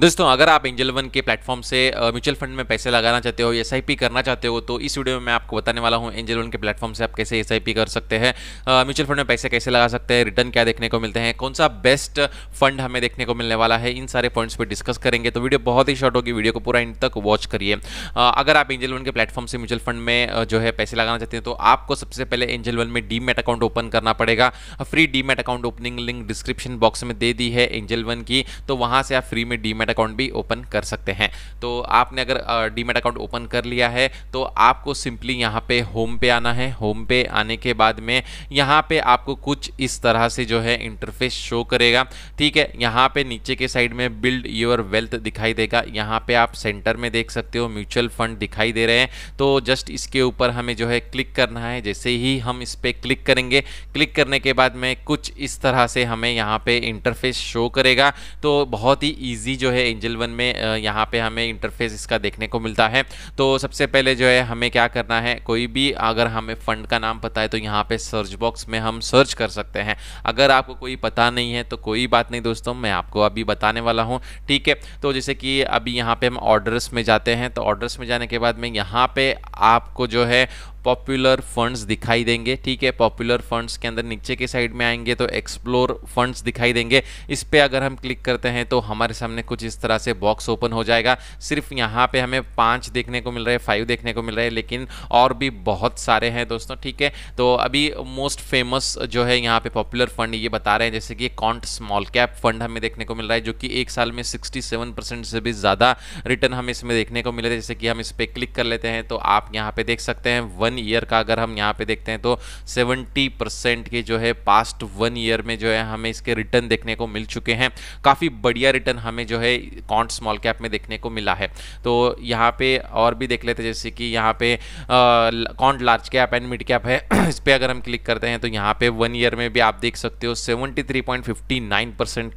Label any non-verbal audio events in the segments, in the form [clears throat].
दोस्तों अगर आप एंजल वन के प्लेटफॉर्म से म्यूचुअल फंड में पैसे लगाना चाहते हो एस करना चाहते हो तो इस वीडियो में मैं आपको बताने वाला हूँ एंजल वन के प्लेटफॉर्म से आप कैसे एस कर सकते हैं म्यूचुअल फंड में पैसे कैसे लगा सकते हैं रिटर्न क्या देखने को मिलते हैं कौन सा बेस्ट फंड हमें देखने को मिलने वाला है इन सारे फंड्स पर डिस्कस करेंगे तो वीडियो बहुत ही शॉर्ट होगी वीडियो को पूरा इन तक वॉच करिए अगर आप एंजल वन के प्लेटफॉर्म से म्यूचुअल फंड में जो है पैसे लगाना चाहते हैं तो आपको सबसे पहले एंजल वन में डी अकाउंट ओपन करना पड़ेगा free D account opening link description box में दे दी है एंजल वन की तो वहाँ से आप फ्री में डीमेट डीमेट अकाउंट भी ओपन कर सकते हैं तो आपने अगर डीमेट अकाउंट ओपन कर लिया है तो आपको सिंपली यहाँ पे होम पे आना है होम पे आने के बाद में यहाँ पे आपको कुछ इस तरह से जो है इंटरफेस शो करेगा ठीक है यहाँ पे नीचे के साइड में बिल्ड योर वेल्थ दिखाई देगा यहाँ पे आप सेंटर में देख सकते हो म्यूचुअल फंड दिखाई दे रहे हैं तो जस्ट इसके ऊपर हमें जो है क्लिक करना है जैसे ही हम इस पर क्लिक करेंगे क्लिक करने के बाद में कुछ इस तरह से हमें यहाँ पे इंटरफेस शो करेगा तो बहुत ही ईजी जो है है एंजल वन में यहाँ पे हमें इंटरफेस इसका देखने को मिलता है तो सबसे पहले जो है हमें क्या करना है कोई भी अगर हमें फंड का नाम पता है तो यहाँ पे सर्च बॉक्स में हम सर्च कर सकते हैं अगर आपको कोई पता नहीं है तो कोई बात नहीं दोस्तों मैं आपको अभी बताने वाला हूँ ठीक है तो जैसे कि अभी यहाँ पर हम ऑर्डर्स में जाते हैं तो ऑर्डर्स में जाने के बाद में यहाँ पर आपको जो है पॉपुलर फंड्स दिखाई देंगे ठीक है पॉपुलर फंड्स के अंदर नीचे के साइड में आएंगे तो एक्सप्लोर फंड्स दिखाई देंगे इस पर अगर हम क्लिक करते हैं तो हमारे सामने कुछ इस तरह से बॉक्स ओपन हो जाएगा सिर्फ यहाँ पे हमें पाँच देखने को मिल रहे हैं फाइव देखने को मिल रहे हैं लेकिन और भी बहुत सारे हैं दोस्तों ठीक है तो अभी मोस्ट फेमस जो है यहाँ पे पॉपुलर फंड ये बता रहे हैं जैसे कि कॉन्ट स्मॉल कैप फंड हमें देखने को मिल रहा है जो कि एक साल में सिक्सटी परसेंट से भी ज़्यादा रिटर्न हमें इसमें देखने को मिल है जैसे कि हम इस पर क्लिक कर लेते हैं तो आप यहाँ पर देख सकते हैं वन वन ईयर का अगर हम यहाँ पे देखते हैं तो 70 परसेंट के जो है पास्ट वन ईयर में जो है हमें इसके रिटर्न देखने को मिल चुके हैं काफ़ी बढ़िया रिटर्न हमें जो है कॉन्ट स्मॉल कैप में देखने को मिला है तो यहाँ पे और भी देख लेते जैसे कि यहाँ पे कॉन्ट large cap and mid cap है [clears throat] इस पर अगर हम क्लिक करते हैं तो यहाँ पे वन ईयर में भी आप देख सकते हो सेवेंटी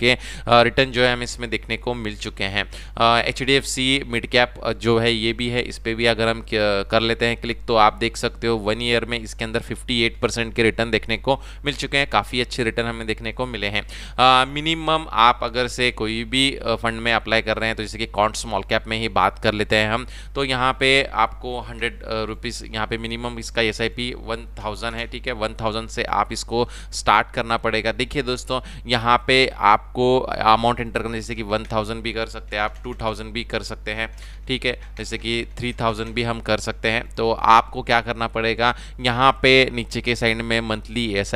के रिटर्न जो है हमें इसमें देखने को मिल चुके हैं H D F C mid cap जो है ये भी है इस पर भी अगर हम कर लेते हैं क्लिक तो आप देख सकते हो वन ईयर में इसके अंदर 58 परसेंट के रिटर्न देखने को मिल चुके हैं काफ़ी अच्छे रिटर्न हमें देखने को मिले हैं मिनिमम आप अगर से कोई भी फंड में अप्लाई कर रहे हैं तो जैसे कि कॉन्ट स्मॉल कैप में ही बात कर लेते हैं हम तो यहाँ पे आपको हंड्रेड रुपीज़ यहाँ पे मिनिमम इसका S I P one thousand है ठीक है वन थाउजेंड से आप इसको स्टार्ट करना पड़ेगा देखिए दोस्तों यहाँ पे आपको अमाउंट एंटर करना जैसे कि वन थाउजेंड भी कर सकते हैं आप टू थाउजेंड भी कर सकते हैं ठीक है जैसे कि थ्री थाउजेंड भी हम कर सकते हैं तो आपको क्या करना पड़ेगा यहाँ पे नीचे के साइड में मंथली एस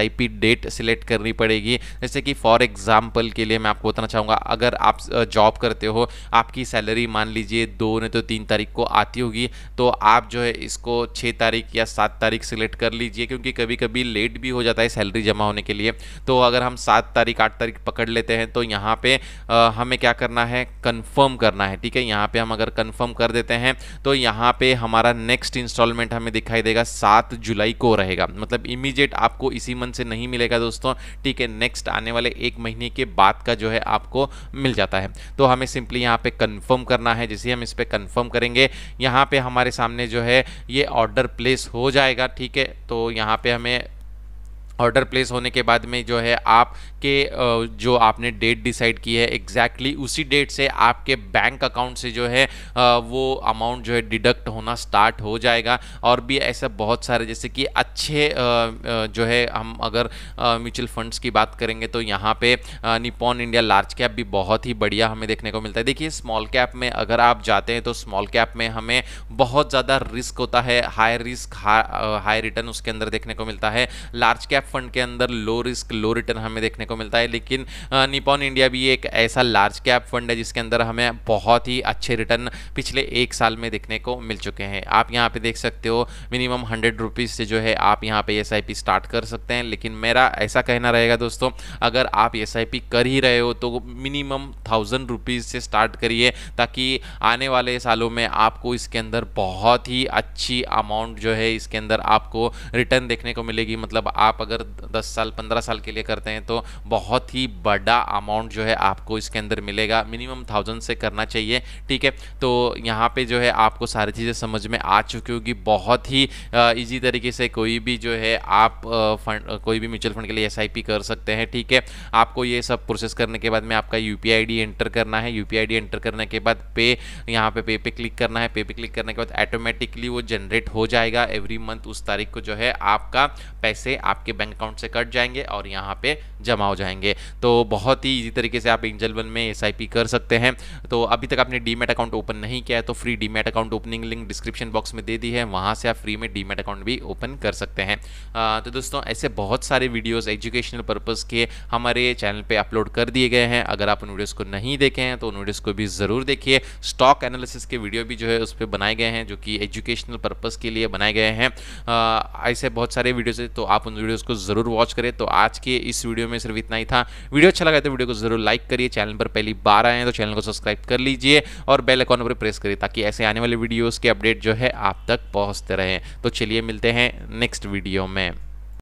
डेट सिलेक्ट करनी पड़ेगी जैसे कि फॉर एग्जाम्पल के लिए मैं आपको बताना चाहूँगा अगर आप जॉब करते हो आपकी सैलरी मान लीजिए दो नहीं तो तीन तारीख को आती होगी तो आप जो है इसको छः तारीख या सात तारीख सिलेक्ट कर लीजिए क्योंकि कभी कभी लेट भी हो जाता है सैलरी जमा होने के लिए तो अगर हम सात तारीख आठ तारीख पकड़ लेते हैं तो यहाँ पे आ, हमें क्या करना है कंफर्म करना है ठीक है यहाँ पे हम अगर कंफर्म कर देते हैं तो यहाँ पे हमारा नेक्स्ट इंस्टॉलमेंट हमें दिखाई देगा सात जुलाई को रहेगा मतलब इमीजिएट आपको इसी मंथ से नहीं मिलेगा दोस्तों ठीक है नेक्स्ट आने वाले एक महीने के बाद का जो है आपको मिल जाता है तो हमें सिंपली यहाँ पे कंफर्म करना है जैसे हम इस पर कन्फर्म करेंगे यहाँ पे हमारे सामने जो है ये ऑर्डर प्लेस हो जाएगा ठीक है तो यहाँ पे हमें ऑर्डर प्लेस होने के बाद में जो है आपके जो आपने डेट डिसाइड की है एग्जैक्टली exactly उसी डेट से आपके बैंक अकाउंट से जो है वो अमाउंट जो है डिडक्ट होना स्टार्ट हो जाएगा और भी ऐसा बहुत सारे जैसे कि अच्छे जो है हम अगर म्यूचुअल फंड्स की बात करेंगे तो यहाँ पे निपॉन इंडिया लार्ज कैप भी बहुत ही बढ़िया हमें देखने को मिलता है देखिए स्मॉल कैप में अगर आप जाते हैं तो स्मॉल कैप में हमें बहुत ज़्यादा रिस्क होता है हाई रिस्क हाई रिटर्न उसके अंदर देखने को मिलता है लार्ज कैप फंड के अंदर लो रिस्क लो रिटर्न हमें देखने को मिलता है लेकिन निपॉन इंडिया भी एक ऐसा लार्ज कैप फंड है जिसके अंदर हमें बहुत ही अच्छे रिटर्न पिछले एक साल में देखने को मिल चुके हैं आप यहाँ पे देख सकते हो मिनिमम हंड्रेड रुपीज़ से जो है आप यहाँ पे एस स्टार्ट कर सकते हैं लेकिन मेरा ऐसा कहना रहेगा दोस्तों अगर आप एस कर ही रहे हो तो मिनिमम थाउजेंड रुपीज़ से स्टार्ट करिए ताकि आने वाले सालों में आपको इसके अंदर बहुत ही अच्छी अमाउंट जो है इसके अंदर आपको रिटर्न देखने को मिलेगी मतलब आप अगर अगर 10 साल 15 साल के लिए करते हैं तो बहुत ही बड़ा अमाउंट जो है आपको इसके अंदर मिलेगा मिनिमम थाउजेंड से करना चाहिए ठीक है तो यहाँ पे जो है आपको सारी चीज़ें समझ में आ चुकी होगी बहुत ही इजी तरीके से कोई भी जो है आप फंड कोई भी म्यूचुअल फंड के लिए एस कर सकते हैं ठीक है आपको ये सब प्रोसेस करने के बाद में आपका यू पी एंटर करना है यू पी एंटर करने के बाद पे यहाँ पे पे पे क्लिक करना है पे पे क्लिक करने के बाद ऑटोमेटिकली वो जनरेट हो जाएगा एवरी मंथ उस तारीख को जो है आपका पैसे आपके बैंक बैंक अकाउंट से कट जाएंगे और यहाँ पे जमा हो जाएंगे तो बहुत ही इजी तरीके से आप एंजल वन में एस कर सकते हैं तो अभी तक आपने डीमेट अकाउंट ओपन नहीं किया है तो free demat account opening link description box में दे दी है वहाँ से आप फ्री में डीमेट अकाउंट भी ओपन कर सकते हैं आ, तो दोस्तों ऐसे बहुत सारे वीडियोज़ एजुकेशनल पर्पज़ के हमारे चैनल पर अपलोड कर दिए गए हैं अगर आप उन वीडियोज़ को नहीं देखे हैं तो उन वीडियोज़ को भी ज़रूर देखिए स्टॉक एनालिसिस के वीडियो भी जो है उस पर बनाए गए हैं जो कि एजुकेशनल पर्पज़ के लिए बनाए गए हैं ऐसे बहुत सारे वीडियोज़ है तो आप उन वीडियोज़ को ज़रूर वॉच करें तो आज के इस वीडियो में सिर्फ इतना ही था वीडियो अच्छा लगा तो वीडियो को ज़रूर लाइक करिए चैनल पर पहली बार आए हैं तो चैनल को सब्सक्राइब कर लीजिए और बेल अकाउंट पर प्रेस करिए ताकि ऐसे आने वाले वीडियोज़ के अपडेट जो है आप तक पहुँचते रहें तो चलिए मिलते हैं नेक्स्ट वीडियो में